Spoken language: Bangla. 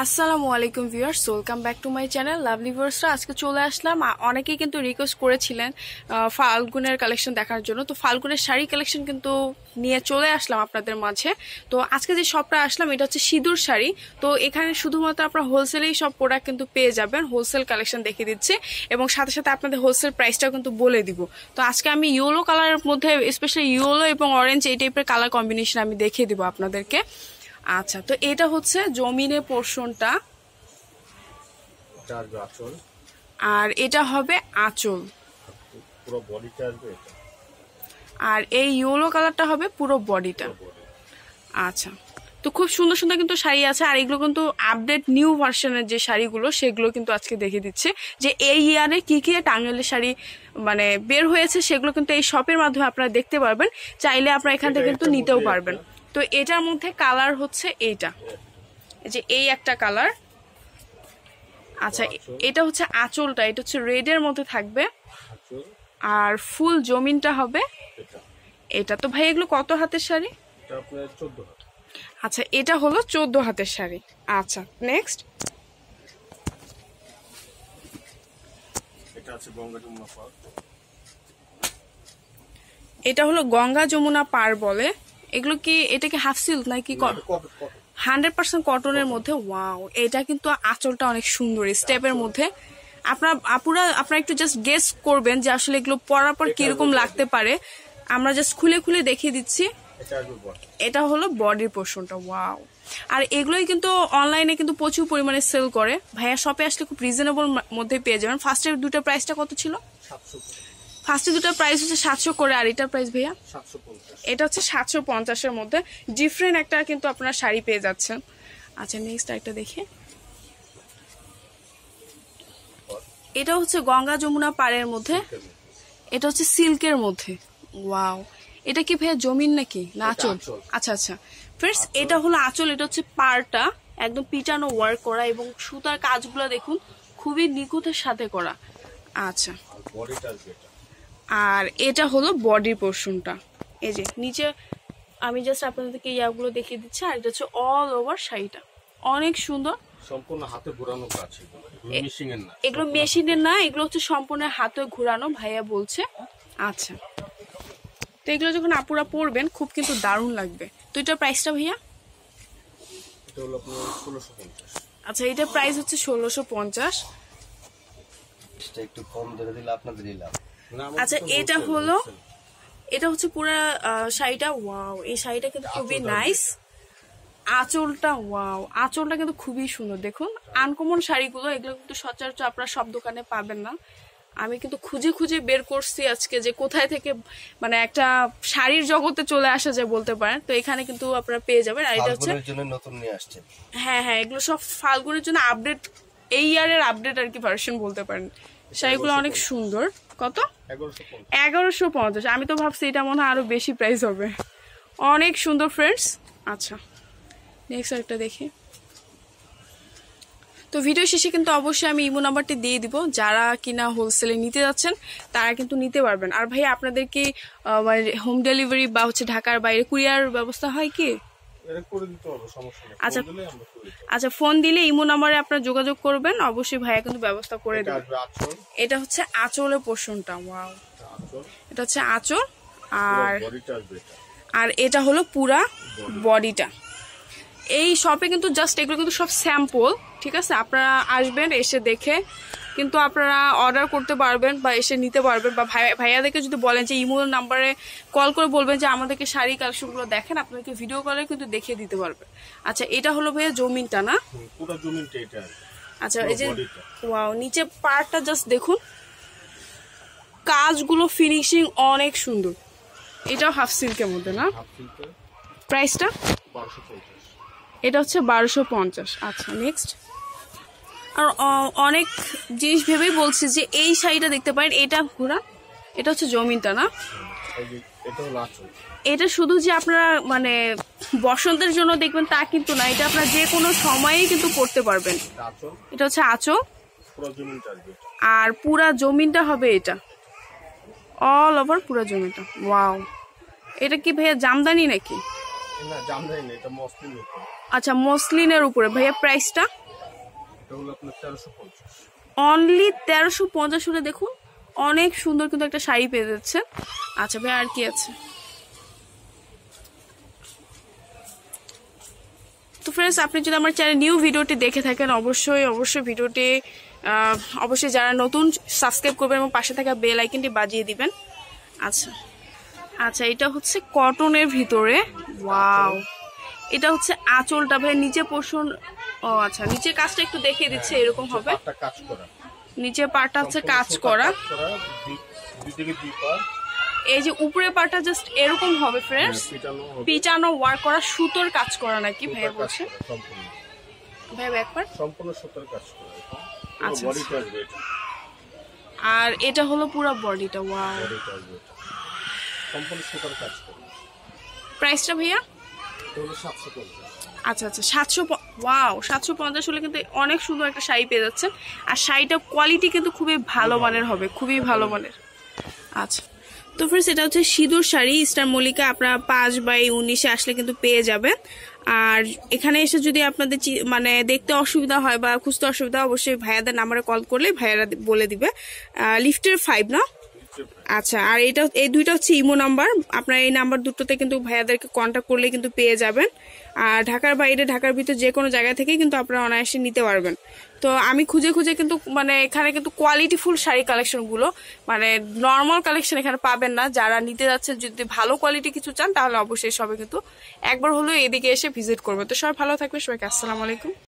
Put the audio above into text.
আসসালামু আলাইকুম viewers welcome back to my channel lovely ভিউয়ার্সরা আজকে চলে আসলাম অনেকেই কিন্তু রিকোয়েস্ট করেছিলেন ফাল্গুনের কালেকশন দেখার জন্য তো ফাল্গুনের শাড়ি কালেকশন কিন্তু নিয়ে চলে আসলাম আপনাদের মাঝে তো আজকে যে শপটা আসলাম এটা হচ্ছে সিঁদুর শাড়ি তো এখানে শুধুমাত্র আপনার হোলসেলেই সব প্রোডাক্ট কিন্তু পেয়ে যাবেন হোলসেল কালেকশন দেখিয়ে দিচ্ছে এবং সাথে সাথে আপনাদের হোলসেল প্রাইসটাও কিন্তু বলে দিব তো আজকে আমি ইয়েলো কালারের মধ্যে স্পেশালি ইয়েলো এবং অরেঞ্জ এই টাইপের কালার কম্বিনেশন আমি দেখিয়ে দিব আপনাদেরকে আচ্ছা তো এটা হচ্ছে জমিনে পোর্শনটা আর এটা হবে আঁচল আর এই ইয়েলো কালারটা হবে পুরো বডিটা আচ্ছা তো খুব সুন্দর সুন্দর কিন্তু শাড়ি আছে আর এগুলো কিন্তু আপডেট নিউ ভার্সনের যে শাড়িগুলো সেগুলো কিন্তু আজকে দেখিয়ে দিচ্ছে যে এই ইয়ারে কি কী টাঙ্গাইলের শাড়ি মানে বের হয়েছে সেগুলো কিন্তু এই শপের মাধ্যমে আপনারা দেখতে পারবেন চাইলে আপনারা এখান থেকে কিন্তু নিতেও পারবেন তো এটার মধ্যে কালার হচ্ছে এইটা যে এই একটা কালার আচ্ছা এটা হচ্ছে আঁচলটা এটা হচ্ছে রেডের মধ্যে থাকবে আর ফুল জমিনটা হবে এটা তো ভাই এগুলো কত হাতের শাড়ি আচ্ছা এটা হলো চোদ্দ হাতের শাড়ি আচ্ছা নেক্সট এটা হলো গঙ্গা যমুনা পার বলে এগুলো কি এটা কি হাফ সিল্ক নাকি হান্ড্রেড পার্সেন্ট কটনের মধ্যে ওয়াও এটা কিন্তু আঁচলটা অনেক সুন্দর স্টেপের মধ্যে আপনার আপুরা আপনারা একটু জাস্ট গেস করবেন যে আসলে এগুলো পরার পর কিরকম লাগতে পারে আমরা জাস্ট খুলে খুলে দেখিয়ে দিচ্ছি এটা হলো বডির পোর্শনটা ওয়াও আর এগুলোই কিন্তু অনলাইনে কিন্তু প্রচুর পরিমাণে সেল করে ভাইয়া শপে আসলে খুব রিজনেবল মধ্যে পেয়ে যাবেন ফার্স্টের দুটো প্রাইসটা কত ছিল ফার্স্টে দুটার প্রাইস হচ্ছে সাতশো করে আর এটার প্রাইস ভাইয়া এটা হচ্ছে সাতশো পঞ্চাশের মধ্যে ডিফারেন্ট একটা কিন্তু আপনার শাড়ি পেয়ে যাচ্ছেন আচ্ছা নেক্সট একটা দেখে এটা হচ্ছে গঙ্গা যমুনা পাড়ের মধ্যে এটা হচ্ছে সিল্কের মধ্যে ওয়াও এটা কি ভাইয়া জমিন নাকি না আচল আচ্ছা আচ্ছা ফ্রেন্ডস এটা হলো আচল এটা হচ্ছে পারটা একদম পিটানো ওয়ার্ক করা এবং সুতার কাজগুলো দেখুন খুবই নিখুঁতের সাথে করা আচ্ছা আর এটা হলো বডি পোর্শনটা এই যে নিচে আমি জাস্ট আপনাদেরকে ইয়াগুলো দেখিয়ে দিচ্ছি আর এটা হচ্ছে অল ওভার শাড়িটা অনেক সুন্দর সম্পূর্ণ হাতে ঘোরানো কাজ এগুলো মেশিনের না এগুলো হচ্ছে সম্পূর্ণ হাতে ঘোরানো ভাইয়া বলছে আচ্ছা তো এগুলো যখন আপুরা পরবেন খুব কিন্তু দারুণ লাগবে তো এটার প্রাইসটা ভাইয়া আচ্ছা এটার প্রাইস হচ্ছে ষোলোশো পঞ্চাশ একটু কম ধরে দিলে আপনাদেরই লাভ আচ্ছা এটা হলো এটা হচ্ছে পুরো শাড়িটা ওয়াও এই শাড়িটা কিন্তু খুবই নাইস আঁচলটা ওয়াও আঁচলটা কিন্তু খুবই সুন্দর দেখুন আনকমন শাড়িগুলো এগুলো কিন্তু সচরাচর আপনারা সব দোকানে পাবেন না আমি কিন্তু খুঁজে খুঁজে বের করছি আজকে যে কোথায় থেকে মানে একটা শাড়ির জগতে চলে আসা যায় বলতে পারেন তো এখানে কিন্তু আপনারা পেয়ে যাবেন আর এটা হচ্ছে নতুন নিয়ে আসছে হ্যাঁ হ্যাঁ এগুলো সব ফাল্গুনের জন্য আপডেট এই ইয়ারের আপডেট আর কি ভার্সন বলতে পারেন শাড়িগুলো অনেক সুন্দর কত এগারোশো পঞ্চাশ আমি তো ভাবছি এটা মনে হয় আরও বেশি প্রাইস হবে অনেক সুন্দর ফ্রেন্ডস আচ্ছা নেক্সট একটা দেখি তো ভিডিও শেষে কিন্তু অবশ্যই আমি ইমো নাম্বারটি দিয়ে দিব যারা কিনা হোলসেলে নিতে যাচ্ছেন তারা কিন্তু নিতে পারবেন আর ভাই আপনাদের কি হোম মানে ডেলিভারি বা হচ্ছে ঢাকার বাইরে কুরিয়ার ব্যবস্থা হয় কি আচ্ছা আচ্ছা ফোন দিলে ইমো নাম্বারে আপনার যোগাযোগ করবেন অবশ্যই ভাইয়া কিন্তু ব্যবস্থা করে দেবেন এটা হচ্ছে আঁচলের পোষণটা এটা হচ্ছে আঁচল আর আর এটা হলো পুরা বডিটা এই শপে কিন্তু জাস্ট এগুলো কিন্তু সব স্যাম্পল ঠিক আছে আপনারা আসবেন এসে দেখে কিন্তু আপনারা অর্ডার করতে পারবেন বা এসে নিতে পারবেন বা ভাইয়াদেরকে যদি বলেন যে ইমো নাম্বারে কল করে বলবেন যে আমাদেরকে শাড়ি কালেকশনগুলো দেখেন আপনাদেরকে ভিডিও কলে কিন্তু দেখিয়ে দিতে পারবেন আচ্ছা এটা হলো ভাইয়া জমিনটা না পুরো জমিনটা এটা আচ্ছা এই যে ওয়াও নিচে পার্টটা জাস্ট দেখুন কাজগুলো ফিনিশিং অনেক সুন্দর এটাও হাফ সিল্কের মধ্যে না প্রাইসটা এটা হচ্ছে বারোশো পঞ্চাশ আচ্ছা নেক্সট আর অনেক জিনিস ভেবেই বলছি যে এই শাড়িটা দেখতে পারেন এটা ঘোরা এটা হচ্ছে জমিনটা না এটা শুধু যে আপনারা মানে বসন্তের জন্য দেখবেন তা কিন্তু না এটা আপনারা যে কোনো সময়েই কিন্তু পড়তে পারবেন এটা হচ্ছে আচো আর পুরা জমিনটা হবে এটা অল ওভার পুরা জমিটা ওয়াও এটা কি ভাইয়া জামদানি নাকি আচ্ছা মসলিনের উপরে ভাইয়া প্রাইসটা অনলি তেরোশো পঞ্চাশ হলে দেখুন অনেক সুন্দর কিন্তু একটা শাড়ি পেয়ে যাচ্ছে আচ্ছা ভাই আর কি আছে তো ফ্রেন্ডস আপনি যদি আমার চ্যানেল নিউ ভিডিওটি দেখে থাকেন অবশ্যই অবশ্যই ভিডিওটি অবশ্যই যারা নতুন সাবস্ক্রাইব করবেন এবং পাশে থাকা বেল আইকনটি বাজিয়ে দিবেন আচ্ছা আচ্ছা এটা হচ্ছে কটনের ভিতরে ওয়াও এটা হচ্ছে আঁচলটা ভাই নিচে পোষণ ও আচ্ছা নিচের কাজটা একটু দেখিয়ে দিচ্ছে হ্যাঁ, এরকম হবে নিচের পাটা হচ্ছে কাজ করা এই যে উপরে পাটা জাস্ট এরকম হবে ফ্রেন্ডস পিটানো ওয়ার করা সুতোর কাজ করা নাকি ভাই বলছে ভাই আচ্ছা, আচ্ছা। আর এটা হলো পুরো বডিটা ওয়ার প্রাইসটা ভাইয়া 750 আচ্ছা আচ্ছা সাতশো ওয়াও সাতশো পঞ্চাশ হলে কিন্তু অনেক সুন্দর একটা শাড়ি পেয়ে যাচ্ছেন আর শাড়িটার কোয়ালিটি কিন্তু খুবই ভালো মানের হবে খুবই ভালো মানের আচ্ছা তো ফ্রেন্ডস এটা হচ্ছে সিঁদুর শাড়ি স্টার মল্লিকা আপনারা পাঁচ বাই উনিশে আসলে কিন্তু পেয়ে যাবেন আর এখানে এসে যদি আপনাদের মানে দেখতে অসুবিধা হয় বা খুঁজতে অসুবিধা অবশ্যই ভাইয়াদের নাম্বারে কল করলে ভাইয়ারা বলে দিবে লিফটের ফাইভ না আচ্ছা আর এটা এই দুইটা হচ্ছে ইমো নাম্বার আপনার এই নাম্বার দুটোতে কিন্তু ভাইয়াদেরকে কন্ট্যাক্ট করলে কিন্তু পেয়ে যাবেন আর ঢাকার বাইরে ঢাকার ভিতরে যে কোনো জায়গা থেকে কিন্তু আপনারা অনায়াসে নিতে পারবেন তো আমি খুঁজে খুঁজে কিন্তু মানে এখানে কিন্তু কোয়ালিটিফুল শাড়ি কালেকশনগুলো মানে নর্মাল কালেকশন এখানে পাবেন না যারা নিতে যাচ্ছেন যদি ভালো কোয়ালিটি কিছু চান তাহলে অবশ্যই সবাই কিন্তু একবার হলেও এদিকে এসে ভিজিট করবে তো সবাই ভালো থাকবে সবাইকে আসসালামু আলাইকুম